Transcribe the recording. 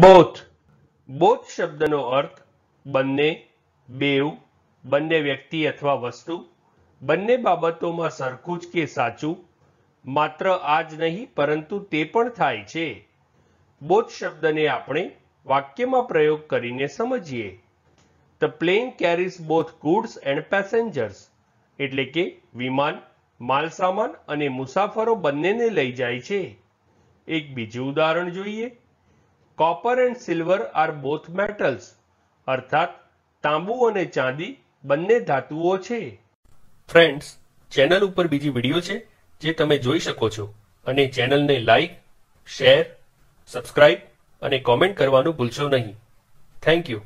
both both શબ્દનો અર્થ બંને બેવ બંને વ્યક્તિ અથવા વસ્તુ બંને બાબતોમાં સરખું જ કે સાચું માત્ર આ જ નહીં પરંતુ તે પણ થાય છે બોથ શબ્દને આપણે વાક્યમાં પ્રયોગ કરીને સમજીએ the plane carries both goods and passengers એટલે કે વિમાન માલસામાન અને મુસાફરો બંનેને લઈ જાય છે એક બીજું ઉદાહરણ જોઈએ copper and silver are both metals અર્થાત તાંબુ અને ચાંદી બંને ધાતુઓ છે ફ્રેન્ડ્સ ચેનલ ઉપર બીજી વિડીયો છે જે તમે જોઈ શકો છો અને ચેનલને લાઈક શેર સબસ્ક્રાઇબ અને કોમેન્ટ કરવાનું ભૂલશો નહીં થેન્ક યુ